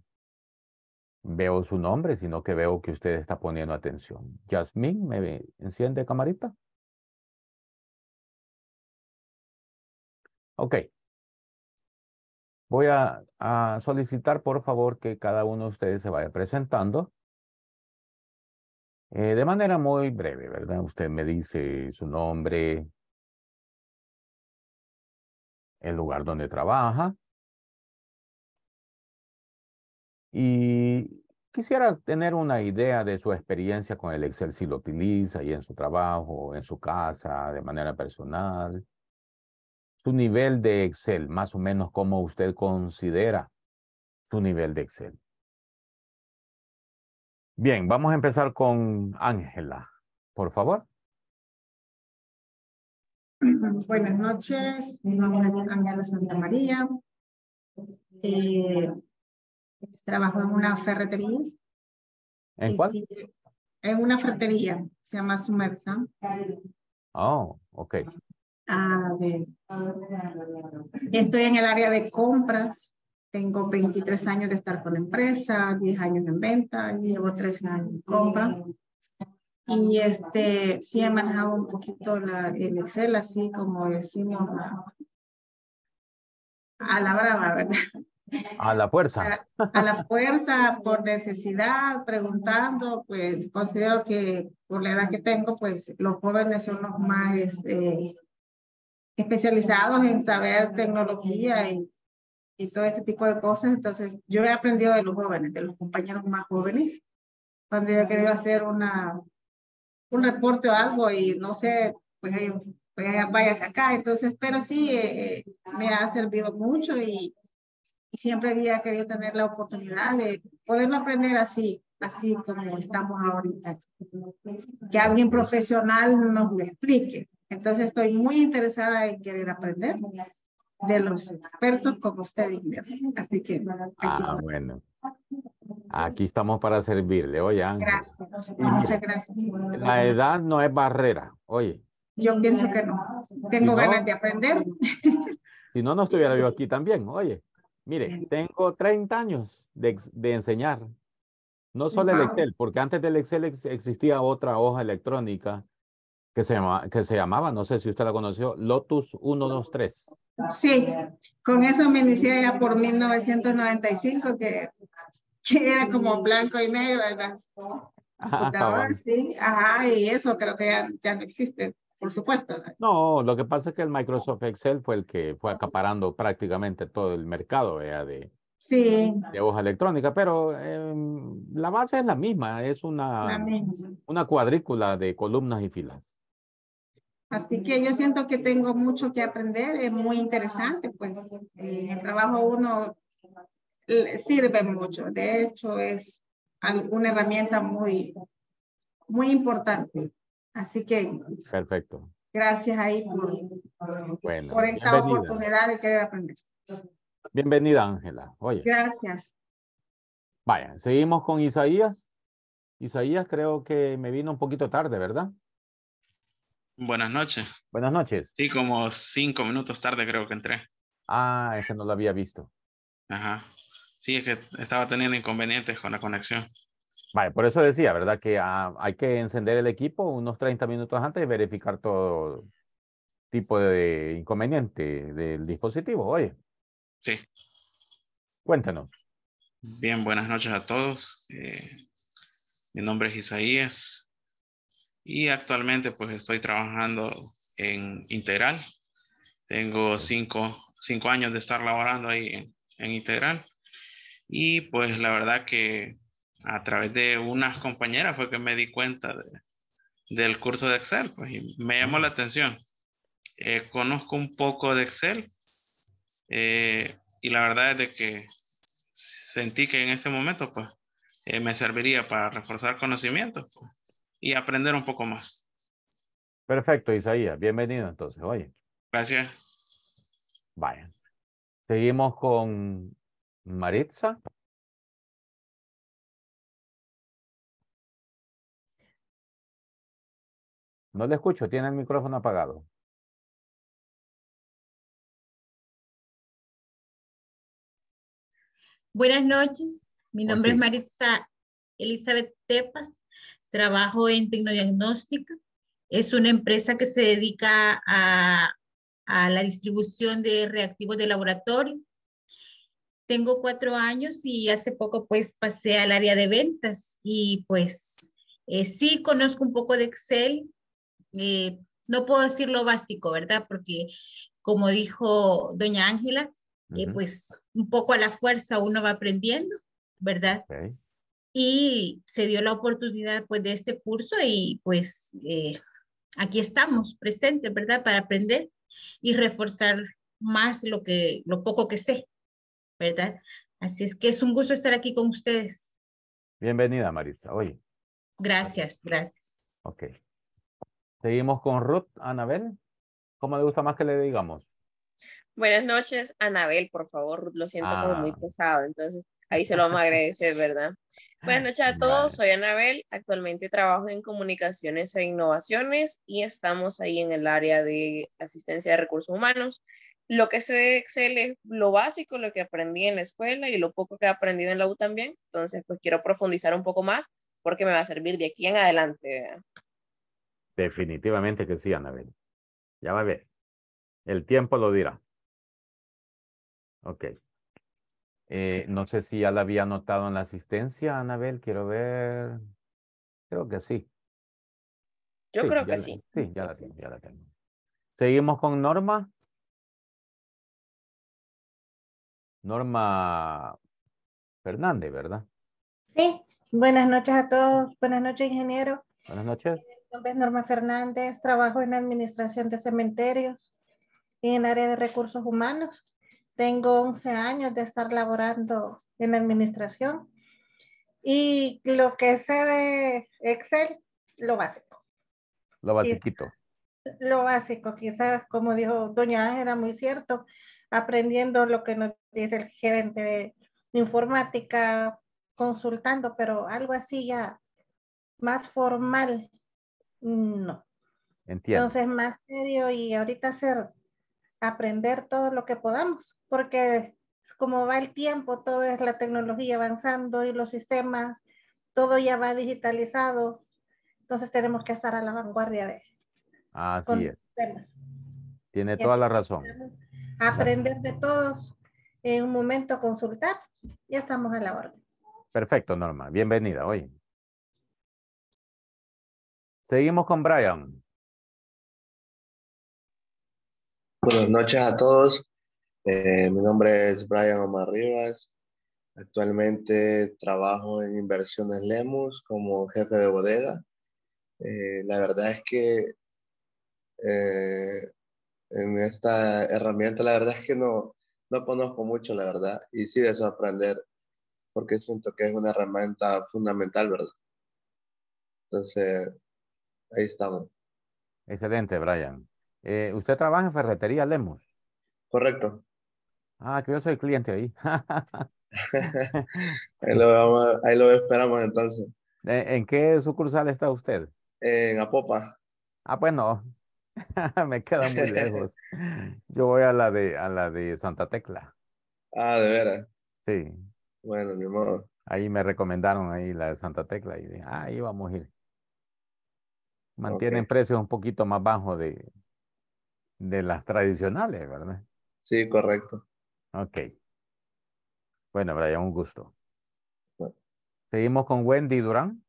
veo su nombre, sino que veo que usted está poniendo atención. Jasmine, ¿me enciende camarita? Ok. Voy a, solicitar, por favor, que cada uno de ustedes se vaya presentando. Eh, de manera muy breve, ¿verdad? Usted me dice su nombre, el lugar donde trabaja, Y quisiera tener una idea de su experiencia con el Excel, si lo utiliza y en su trabajo, en su casa, de manera personal. Su nivel de Excel, más o menos cómo usted considera su nivel de Excel. Bien, vamos a empezar con Ángela, por favor. Buenas noches, mi nombre es Ángela Santa María. Eh, Trabajo en una ferretería. ¿En cuál? en una ferretería, se llama Sumersa. Oh, ok. Estoy en el área de compras. Tengo 23 años de estar con la empresa, 10 años en venta, llevo 13 años en compra. Y este, sí he manejado un poquito la, el Excel, así como decimos, a la brava, ¿verdad? A la fuerza. *laughs* A, la fuerza, por necesidad, preguntando, pues considero que por la edad que tengo, pues los jóvenes son los más eh, especializados en saber tecnología y, todo este tipo de cosas. Entonces, yo he aprendido de los jóvenes, de los compañeros más jóvenes, cuando yo he querido hacer una, un reporte o algo y no sé, pues, pues vayas acá. Entonces, pero sí, eh, eh, me ha servido mucho y y siempre había querido tener la oportunidad de poderlo aprender así, así como estamos ahorita. Que alguien profesional nos lo explique. Entonces estoy muy interesada en querer aprender de los expertos como usted, Inder. Así que aquí ah, bueno. Aquí estamos para servirle, oye. Gracias, muchas gracias. La edad no es barrera, oye. Yo pienso que no. Tengo ganas de aprender. Si no, no estuviera yo aquí también, oye. Mire, tengo 30 años de, enseñar. No solo el Excel, porque antes del Excel existía otra hoja electrónica que se, llama, que se llamaba, no sé si usted la conoció, Lotus 123. Sí, con eso me inicié ya por 1995, que, que era como mm. blanco y negro, ¿verdad? Ah, ajá, sí, y eso creo que ya no existe por supuesto. No, lo que pasa es que el Microsoft oh. Excel fue el que fue oh. acaparando prácticamente todo el mercado de, sí. de hoja electrónica, pero em, la base es la misma, es una, una cuadrícula de columnas y filas. Así que yo siento que tengo mucho que aprender, es muy interesante, pues eh, el trabajo uno sirve mucho, de hecho es una herramienta muy, muy importante. Así que. Perfecto. Gracias ahí por, por esta oportunidad de querer aprender. Bienvenida, Ángela. Gracias. Vaya, seguimos con Isaías. Isaías creo que me vino un poquito tarde, ¿verdad? Buenas noches. Buenas noches. Sí, como cinco minutos tarde creo que entré. Ah, ese no lo había visto. Ajá. Sí, es que estaba teniendo inconvenientes con la conexión. Vale, por eso decía, ¿verdad? Que ah, hay que encender el equipo unos 30 minutos antes y verificar todo tipo de inconveniente del dispositivo, oye. Sí. Cuéntanos. Bien, buenas noches a todos. Eh, mi nombre es Isaías y actualmente pues estoy trabajando en Integral. Tengo cinco, cinco años de estar laborando ahí en Integral y pues la verdad que a través de unas compañeras fue que me di cuenta del curso de Excel, pues, y me llamó la atención. Eh, conozco un poco de Excel eh, y la verdad es de que sentí que en este momento, pues, eh, me serviría para reforzar conocimientos pues, y aprender un poco más. Perfecto, Isaías. Bienvenido entonces, oye. Gracias. Vaya. Seguimos con Maritza. No le escucho, tiene el micrófono apagado. Buenas noches, mi oh, nombre es Maritza Elizabeth Tepas, trabajo en Tecnodiagnóstica. Es una empresa que se dedica a, la distribución de reactivos de laboratorio. Tengo cuatro años y hace poco pues pasé al área de ventas y pues eh, sí conozco un poco de Excel, eh, no puedo decir lo básico, ¿verdad? Porque como dijo doña Ángela, que pues un poco a la fuerza uno va aprendiendo, ¿verdad? Y se dio la oportunidad pues de este curso y pues eh, aquí estamos presentes, ¿verdad? Para aprender y reforzar más lo, que, lo poco que sé, ¿verdad? Así es que es un gusto estar aquí con ustedes. Bienvenida, Marisa, Oye. Gracias, gracias. Ok. Seguimos con Ruth, Anabel. ¿Cómo le gusta más que le digamos? Buenas noches, Anabel, por favor. Ruth, lo siento como muy ah. pesado, entonces ahí se lo vamos a *laughs* agradecer, ¿verdad? Buenas noches a todos, soy Anabel, actualmente trabajo en comunicaciones e innovaciones y estamos ahí en el área de asistencia de recursos humanos. Lo que sé de Excel es lo básico, lo que aprendí en la escuela y lo poco que he aprendido en la U también, entonces pues quiero profundizar un poco más porque me va a servir de aquí en adelante. ¿verdad? Definitivamente que sí, Anabel. Ya va a ver. El tiempo lo dirá. Ok. Eh, no sé si ya la había anotado en la asistencia, Anabel. Quiero ver. Creo que sí. Yo creo que sí. Sí, ya la tengo, ya la tengo. Seguimos con Norma. Norma Fernández, ¿verdad? Sí, buenas noches a todos. Buenas noches, ingeniero. Buenas noches nombre Norma Fernández, trabajo en administración de cementerios y en área de recursos humanos. Tengo 11 años de estar laborando en administración y lo que sé de Excel, lo básico. Lo básico. Lo básico, quizás como dijo doña Ángela, muy cierto, aprendiendo lo que nos dice el gerente de informática, consultando, pero algo así ya más formal no. Entiendo. Entonces, más serio y ahorita hacer, aprender todo lo que podamos, porque como va el tiempo, todo es la tecnología avanzando y los sistemas, todo ya va digitalizado, entonces tenemos que estar a la vanguardia de. Así es. Tiene toda la razón. Aprender de todos, en un momento consultar, ya estamos a la orden. Perfecto, Norma. Bienvenida hoy. Seguimos con Brian. Buenas noches a todos. Eh, mi nombre es Brian Omar Rivas. Actualmente trabajo en Inversiones Lemus como jefe de bodega. Eh, la verdad es que eh, en esta herramienta, la verdad es que no, no conozco mucho, la verdad, y sí de aprender, porque siento que es una herramienta fundamental, ¿verdad? Entonces, Ahí estamos. Excelente, Brian. Eh, ¿Usted trabaja en Ferretería Lemos? Correcto. Ah, que yo soy cliente ahí. *laughs* ahí, lo vamos, ahí, lo esperamos entonces. ¿En qué sucursal está usted? En Apopa. Ah, pues no. *laughs* Me queda muy lejos. Yo voy a la de a la de Santa Tecla. Ah, de veras. Sí. Bueno, mi amor. Ahí me recomendaron ahí la de Santa Tecla y dije, ah, ahí vamos a ir. Mantienen precios un poquito más bajos de, las tradicionales, ¿verdad? Sí, correcto. Ok. Bueno, Brian, un gusto. Seguimos con Wendy Durán.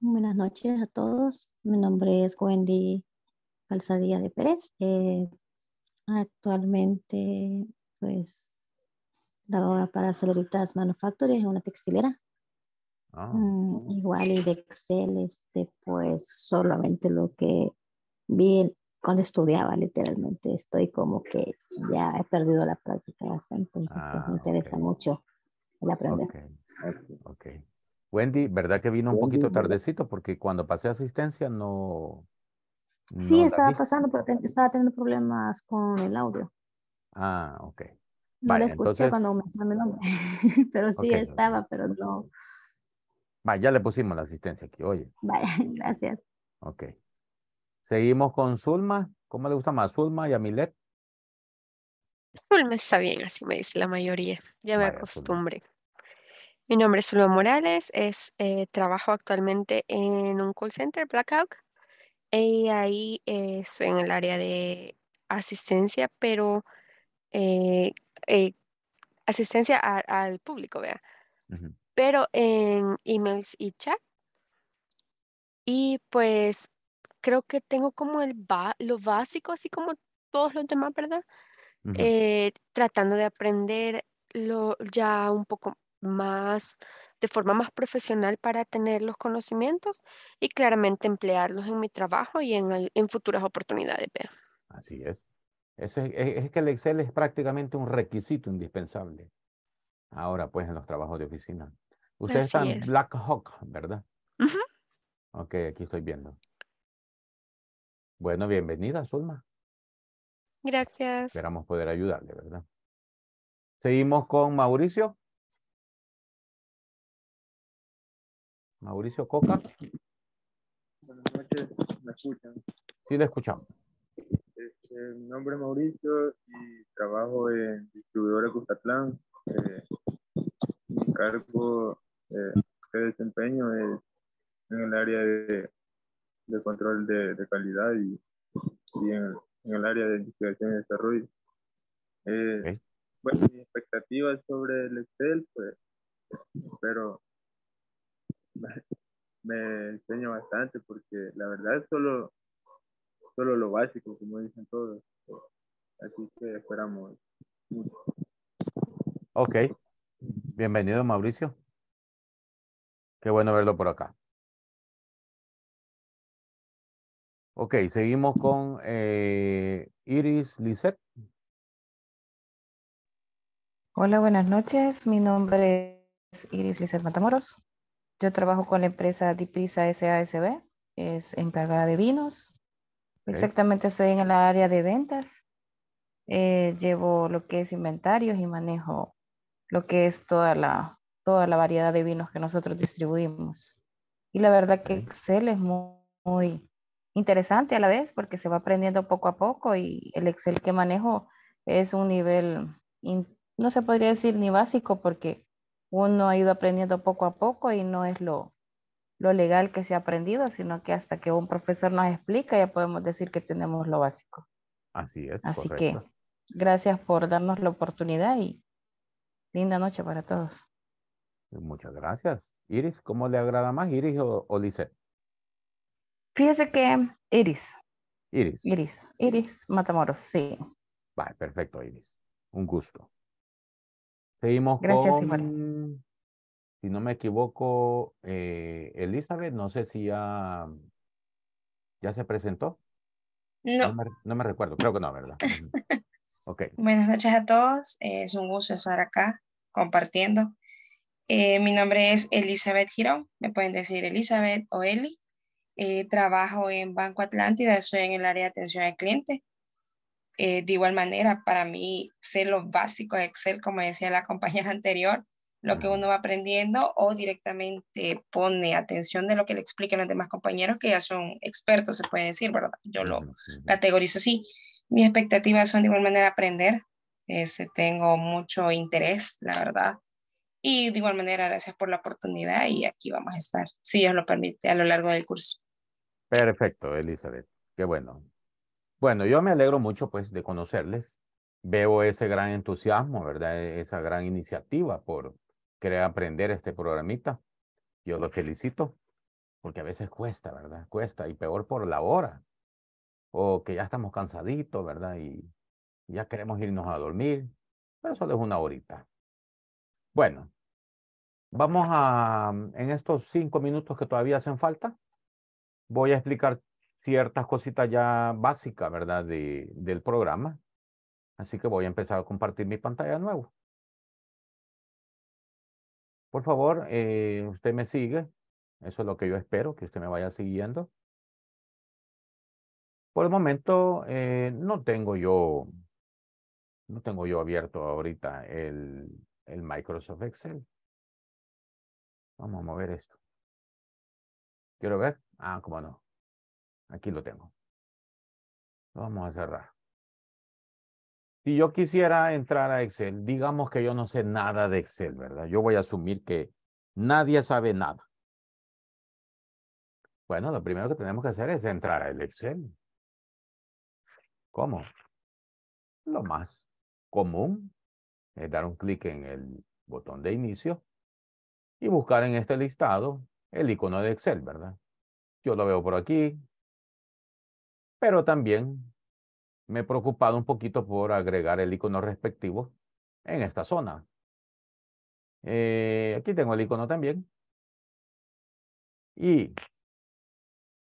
Buenas noches a todos. Mi nombre es Wendy Calzadilla de Pérez. Eh, actualmente, pues, trabajo para Manufacturers Manufacturing, una textilera. Mm, igual y de Excel, este, pues solamente lo que vi cuando estudiaba, literalmente. Estoy como que ya he perdido la práctica bastante, entonces me ah, interesa mucho el aprender. Wendy, ¿verdad que vino un poquito tardecito? Porque cuando pasé asistencia no... sí, estaba pasando, pero estaba teniendo problemas con el audio. Ah, ok. No lo escuché entonces... cuando mencioné mi nombre, pero sí estaba, pero no, ya le pusimos la asistencia aquí, oye. Vaya, *laughs* gracias. Ok. Seguimos con Zulma. ¿Cómo le gusta más, Zulma y Amilet? Zulma está bien, así me dice la mayoría. Ya me acostumbre Mi nombre es Zulma Morales. Es, eh, trabajo actualmente en un call center, Blackout. Y ahí estoy en el área de asistencia, pero eh, eh, asistencia al público, vea pero en emails y chat. Y pues creo que tengo como el lo básico, así como todos los demás, ¿verdad? Eh, tratando de aprender lo, ya un poco más de forma más profesional para tener los conocimientos y claramente emplearlos en mi trabajo y en, en futuras oportunidades. Así es. es. E, es, que el Excel es prácticamente un requisito indispensable ahora pues en los trabajos de oficina. Ustedes están Black Hawk, ¿verdad? Ok, aquí estoy viendo. Bueno, bienvenida, Zulma. Gracias. Esperamos poder ayudarle, ¿verdad? Seguimos con Mauricio. Mauricio Coca. Buenas noches, ¿me escuchan? Sí, le escuchamos. Este, mi nombre es Mauricio y trabajo en distribuidora Custatlán. Eh, cargo eh, que desempeño es en el área de, control de, calidad y, en, el área de investigación y desarrollo. Eh, Bueno, mis expectativas sobre el Excel, pues, pero *laughs* me, enseño bastante porque la verdad es solo, solo lo básico, como dicen todos. Así que esperamos. Ok. Bienvenido, Mauricio. Qué bueno verlo por acá. Ok, seguimos con eh, Iris Lisset. Hola, buenas noches. Mi nombre es Iris Lisset Matamoros. Yo trabajo con la empresa Diprisa SASB. Es encargada de vinos. Exactamente estoy en el área de ventas. Eh, llevo lo que es inventarios y manejo lo que es toda la toda la variedad de vinos que nosotros distribuimos. Y la verdad que Excel es muy, interesante a la vez porque se va aprendiendo poco a poco y el Excel que manejo es un nivel, no se podría decir ni básico porque uno ha ido aprendiendo poco a poco y no es lo, legal que se ha aprendido, sino que hasta que un profesor nos explica ya podemos decir que tenemos lo básico. Así es. Así que gracias por darnos la oportunidad y linda noche para todos. Muchas gracias. Iris, ¿cómo le agrada más, Iris o, o Fíjese que Iris. Iris. Iris. Iris Matamoros, sí. Vale, perfecto, Iris. Un gusto. Seguimos Gracias, con, si no me equivoco, eh, Elizabeth, no sé si ya, ya se presentó. No. No me, recuerdo, creo que no, ¿verdad? *laughs* ok. Buenas noches a todos, es un gusto estar acá compartiendo eh, mi nombre es Elizabeth Girón, me pueden decir Elizabeth o Eli. Eh, trabajo en Banco Atlántida, estoy en el área de atención al cliente. Eh, de igual manera, para mí, sé lo básico de Excel, como decía la *laughs* compañera anterior, lo que uno va aprendiendo o directamente pone atención de lo que le explican los demás compañeros que ya son expertos, se puede decir, ¿verdad? Yo lo categorizo así. Mis expectativas son de igual manera aprender. Este, tengo mucho interés, la verdad, y de igual manera, gracias por la oportunidad y aquí vamos a estar, si Dios lo permite, a lo largo del curso. Perfecto, Elizabeth. Qué bueno. Bueno, yo me alegro mucho pues de conocerles. Veo ese gran entusiasmo, ¿verdad? E-, esa gran iniciativa por querer aprender este programita. Yo lo felicito porque a veces cuesta, ¿verdad? Cuesta y peor por la hora. O que ya estamos cansaditos, ¿verdad? Y ya queremos irnos a dormir. Pero solo es una horita. Bueno, vamos a, mm, en estos cinco minutos que todavía hacen falta, voy a explicar ciertas cositas ya básicas, ¿verdad? De, del programa. Así que voy a empezar a compartir mi pantalla de nuevo. Por favor, eh, usted me sigue. Eso es lo que yo espero, que usted me vaya siguiendo. Por el momento, eh, no tengo yo, no tengo yo abierto ahorita el, el Microsoft Excel. Vamos a mover esto. ¿Quiero ver? Ah, cómo no. Aquí lo tengo. vamos a cerrar. Si yo quisiera entrar a Excel, digamos que yo no sé nada de Excel, ¿verdad? Yo voy a asumir que nadie sabe nada. Bueno, lo primero que tenemos que hacer es entrar al Excel. ¿Cómo? Lo más común es eh, dar un clic en el botón de inicio y buscar en este listado el icono de Excel, ¿verdad? Yo lo veo por aquí, pero también me he preocupado un poquito por agregar el icono respectivo en esta zona. Eh, aquí tengo el icono también. Y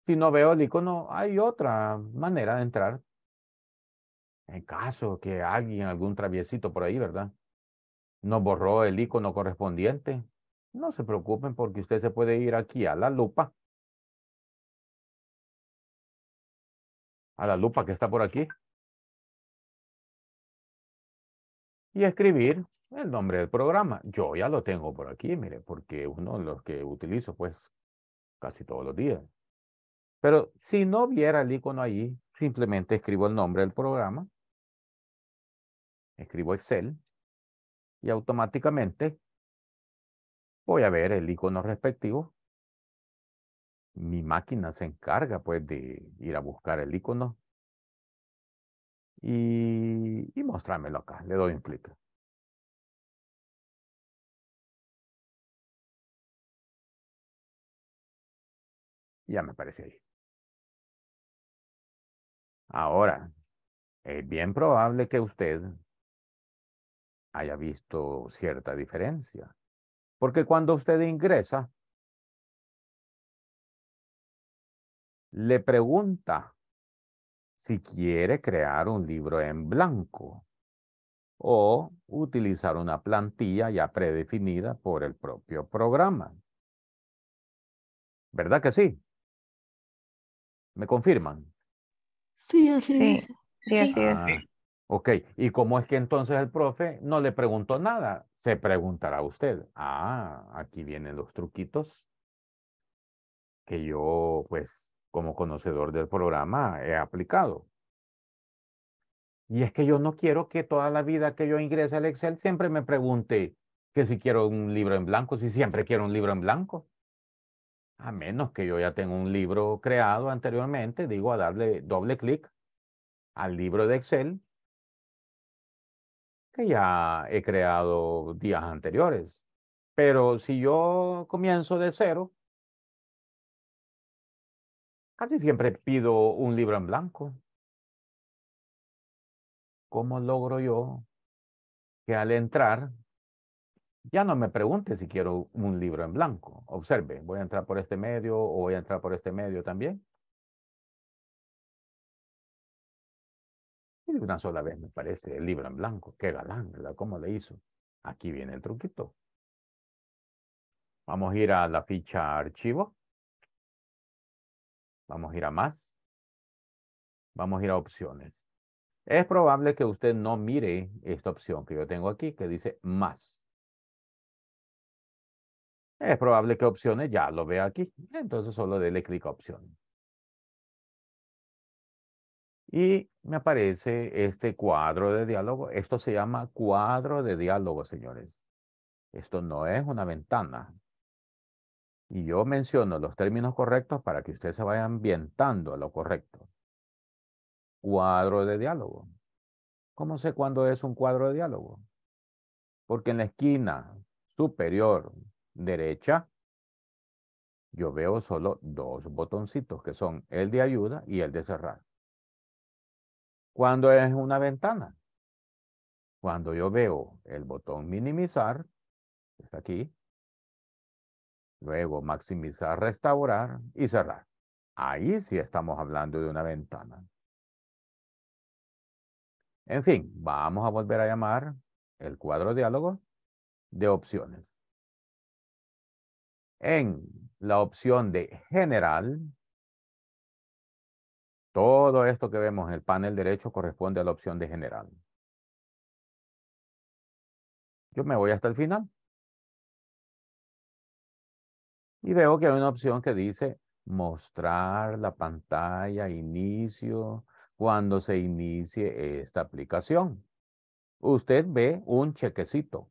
si no veo el icono, hay otra manera de entrar en caso que alguien, algún traviesito por ahí, ¿verdad? No borró el icono correspondiente. No se preocupen porque usted se puede ir aquí a la lupa. A la lupa que está por aquí. Y escribir el nombre del programa. Yo ya lo tengo por aquí, mire, porque uno de los que utilizo pues casi todos los días. Pero si no viera el icono ahí, simplemente escribo el nombre del programa escribo Excel y automáticamente voy a ver el icono respectivo. Mi máquina se encarga pues de ir a buscar el icono y, mostrármelo acá. Le doy un clic. Ya me aparece ahí. Ahora, es bien probable que usted haya visto cierta diferencia. Porque cuando usted ingresa, le pregunta si quiere crear un libro en blanco o utilizar una plantilla ya predefinida por el propio programa. ¿Verdad que sí? ¿Me confirman? Sí, así sí. es. Sí, así ah, Ok, ¿y cómo es que entonces el profe no le preguntó nada? Se preguntará usted. Ah, aquí vienen los truquitos que yo, pues, como conocedor del programa, he aplicado. Y es que yo no quiero que toda la vida que yo ingrese al Excel siempre me pregunte que si quiero un libro en blanco, si siempre quiero un libro en blanco. A menos que yo ya tenga un libro creado anteriormente, digo, a darle doble clic al libro de Excel ya he creado días anteriores. Pero si yo comienzo de cero, casi siempre pido un libro en blanco. ¿Cómo logro yo que al entrar ya no me pregunte si quiero un libro en blanco? Observe, voy a entrar por este medio o voy a entrar por este medio también. una sola vez, me parece, el libro en blanco. Qué galán, ¿verdad? ¿Cómo le hizo? Aquí viene el truquito. Vamos a ir a la ficha archivo. Vamos a ir a más. Vamos a ir a opciones. Es probable que usted no mire esta opción que yo tengo aquí, que dice más. Es probable que opciones ya lo vea aquí. Entonces solo déle clic a opciones. Y me aparece este cuadro de diálogo. Esto se llama cuadro de diálogo, señores. Esto no es una ventana. Y yo menciono los términos correctos para que ustedes se vayan ambientando a lo correcto. Cuadro de diálogo. ¿Cómo sé cuándo es un cuadro de diálogo? Porque en la esquina superior derecha, yo veo solo dos botoncitos que son el de ayuda y el de cerrar. Cuando es una ventana? Cuando yo veo el botón minimizar, está aquí, luego maximizar, restaurar y cerrar. Ahí sí estamos hablando de una ventana. En fin, vamos a volver a llamar el cuadro de diálogo de opciones. En la opción de general, todo esto que vemos en el panel derecho corresponde a la opción de general. Yo me voy hasta el final. Y veo que hay una opción que dice mostrar la pantalla inicio cuando se inicie esta aplicación. Usted ve un chequecito.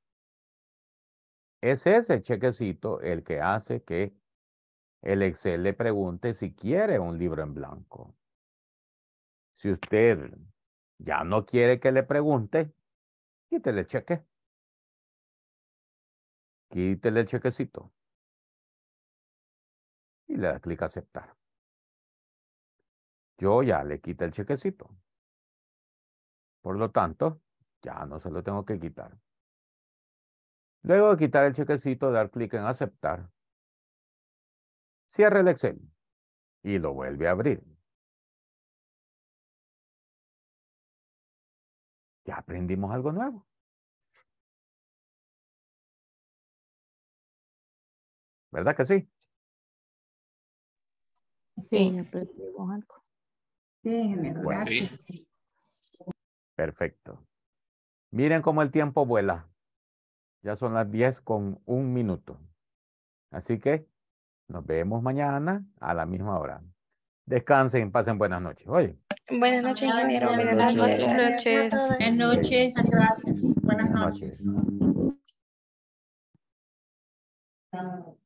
Es ese chequecito el que hace que el Excel le pregunte si quiere un libro en blanco. Si usted ya no quiere que le pregunte, quítele el cheque. Quítele el chequecito. Y le da clic a aceptar. Yo ya le quité el chequecito. Por lo tanto, ya no se lo tengo que quitar. Luego de quitar el chequecito, dar clic en aceptar. Cierra el Excel y lo vuelve a abrir. ya aprendimos algo nuevo. ¿Verdad que sí? Sí, aprendimos algo. Sí, Perfecto. Miren cómo el tiempo vuela. Ya son las 10 con un minuto. Así que nos vemos mañana a la misma hora. Descansen, pasen buenas noches. Oye. Buenas noches, ingeniero. Buenas noches. Buenas noches. Buenas noches. Buenas noches.